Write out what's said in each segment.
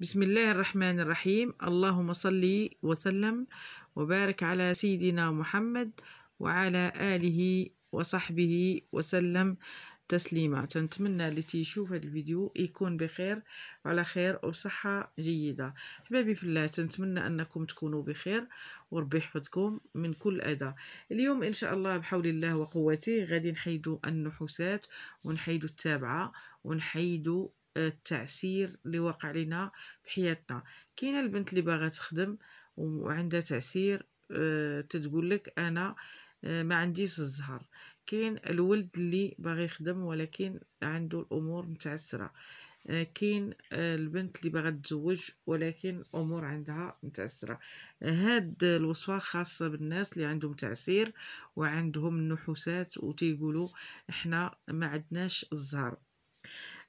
بسم الله الرحمن الرحيم اللهم صل وسلم وبارك على سيدنا محمد وعلى آله وصحبه وسلم تسليما نتمنى اللي تيشوف هذا الفيديو يكون بخير وعلى خير وصحة جيدة حبابي في الله نتمنى أنكم تكونوا بخير وربي يحفظكم من كل أذى اليوم إن شاء الله بحول الله وقوته غادي نحيدو النحوسات ونحيدو التابعة ونحيدو التعسير اللي واقع لنا في حياتنا كاينه البنت اللي باغا تخدم وعندها تعسير آه، تتقول لك انا آه، ما عنديش الزهر كاين الولد اللي باغي يخدم ولكن عنده الامور متعسره آه، كاين البنت اللي باغا تتزوج ولكن الامور عندها متعسره هاد الوصفه خاصه بالناس اللي عندهم تعسير وعندهم النحوسات وتيقولوا احنا ما عندناش الزهر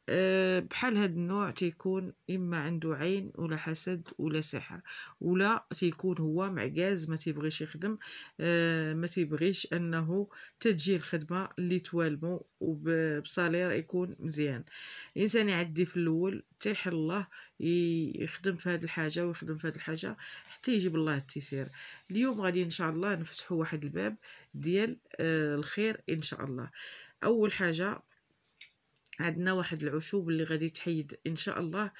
آه، بحال هاد النوع تيكون اما عنده عين ولا حسد ولا سحر ولا تيكون هو معجاز ما تيبغيش يخدم آه، ما تيبغيش انه تجي الخدمه اللي توالمو وبصالير يكون مزيان الانسان يعدي في الاول تيح الله يخدم في هاد الحاجه ويخدم في هاد الحاجه حتى يجيب الله التيسير اليوم غادي ان شاء الله نفتحوا واحد الباب ديال آه، الخير ان شاء الله اول حاجه عندنا واحد العشوب اللي غادي تحيد ان شاء الله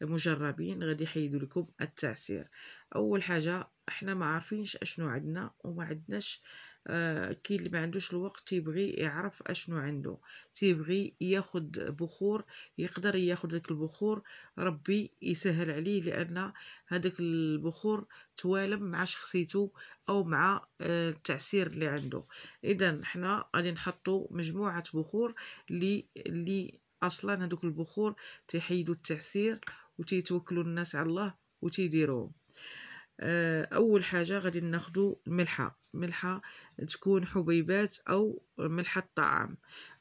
مجربين غادي يحيدوا لكم التعسير اول حاجه احنا ما عارفينش اشنو عندنا وما عندناش آه كاين اللي ما عندوش الوقت تيبغي يعرف اشنو عنده تيبغي ياخد بخور يقدر ياخد داك البخور ربي يسهل عليه لان هذاك البخور توالم مع شخصيته او مع آه، التعسير اللي عنده اذا حنا غادي نحطو مجموعه بخور اللي اللي اصلا هذوك البخور تيحيدوا التعسير وتيتوكلوا الناس على الله وتيديروهم آه، اول حاجه غادي ناخدو الملحه ملحه تكون حبيبات او ملح الطعام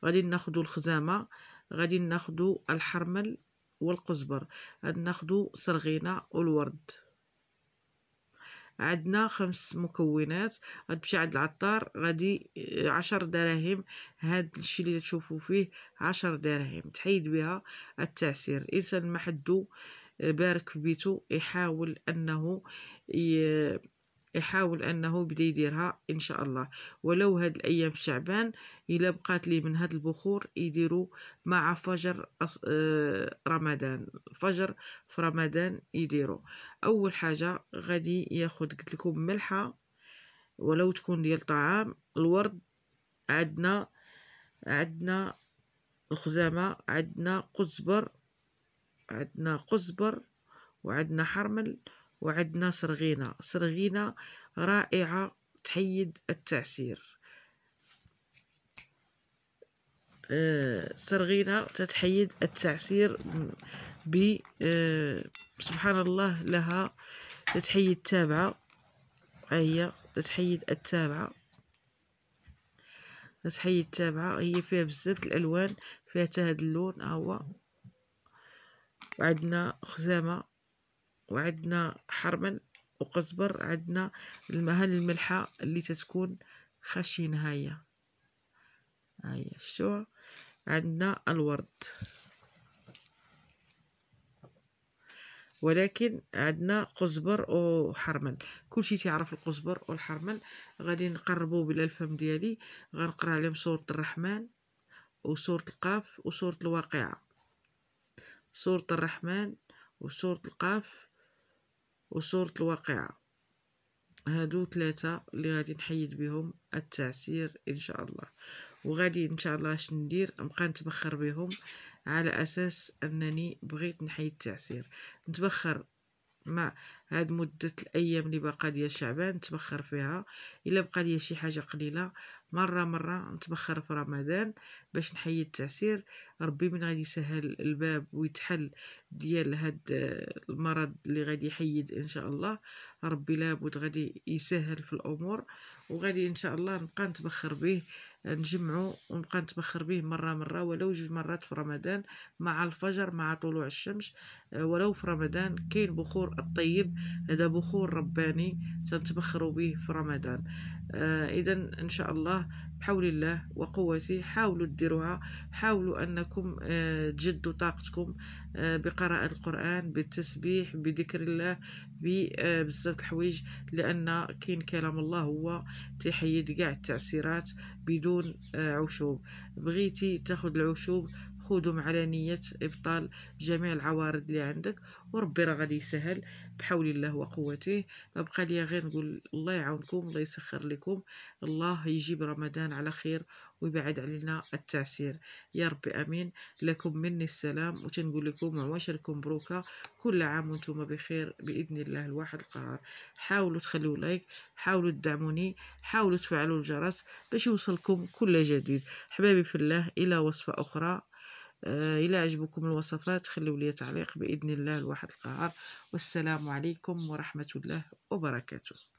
غادي ناخدو الخزامه غادي ناخدو الحرمل والقزبر غادي ناخدو صرغينه والورد عندنا خمس مكونات غتمشي عند العطار غادي آه، عشر دراهم هاد الشي اللي تشوفوا فيه عشر دراهم تحيد بها التعسير الانسان ما حدو بارك في بيتو يحاول انه يحاول انه بدا يديرها ان شاء الله ولو هاد الايام شعبان الا بقات لي من هاد البخور يديروا مع فجر أص... آه، رمضان فجر في رمضان يديروا اول حاجه غادي ياخد قلت لكم ملحه ولو تكون ديال طعام الورد عندنا عندنا الخزامه عندنا قزبر عندنا قزبر وعندنا حرمل وعندنا سرغينة سرغينة رائعة تحيد التعسير آه سرغينة تتحيد التعسير ب آه، سبحان الله لها تتحيد تابعة هي تتحيد التابعة تتحيد تابعة هي فيها بزاف الألوان فيها هذا اللون هو وعندنا خزامة وعندنا حرمل وقزبر عندنا المهل الملحة اللي تتكون خشين هاهي هاهي شو عندنا الورد ولكن عندنا قزبر وحرمل كلشي تيعرف القزبر والحرمل غادي نقربو بلا الفم ديالي غنقرا عليهم سوره الرحمن وسوره القاف وسوره الواقعه سورة الرحمن وسورة القاف وسورة الواقعة هادو ثلاثة اللي غادي نحيد بهم التعسير ان شاء الله وغادي ان شاء الله اش ندير نبقى نتبخر بهم على اساس انني بغيت نحيد التعسير نتبخر مع هاد مدة الايام اللي باقا ديال شعبان نتبخر فيها الا بقى لي شي حاجة قليلة مرة مرة نتبخر في رمضان باش نحيي التعسير ربي من غادي يسهل الباب ويتحل ديال هاد آه، المرض اللي غادي يحيد ان شاء الله ربي لابد غادي يسهل في الامور وغادي ان شاء الله نبقى نتبخر به نجمعو ونبقى نتبخر به مره مره ولو جوج مرات في رمضان مع الفجر مع طلوع الشمس آه، ولو في رمضان كاين بخور الطيب هذا بخور رباني تنتبخروا به في رمضان آه، اذا ان شاء الله بحول الله وقوته حاولوا ديروها حاولوا أنكم تجدوا آه، طاقتكم آه، بقراءة القرآن بالتسبيح بذكر الله آه، بزاف الحوايج لأن كاين كلام الله هو تيحيد كاع التعسيرات بدون آه، عشوب بغيتي تاخد العشوب خذهم على نية إبطال جميع العوارض اللي عندك وربي راه غادي يسهل بحول الله وقوته ما بقى لي غير نقول الله يعاونكم الله يسخر لكم الله يجيب رمضان على خير ويبعد علينا التعسير يا رب امين لكم مني السلام وتنقول لكم عواشركم مبروكه كل عام وانتم بخير باذن الله الواحد القهار حاولوا تخلوا لايك حاولوا تدعموني حاولوا تفعلوا الجرس باش يوصلكم كل جديد حبابي في الله الى وصفه اخرى آه، إلى عجبكم الوصفات خلوا لي تعليق بإذن الله الواحد القهار والسلام عليكم ورحمة الله وبركاته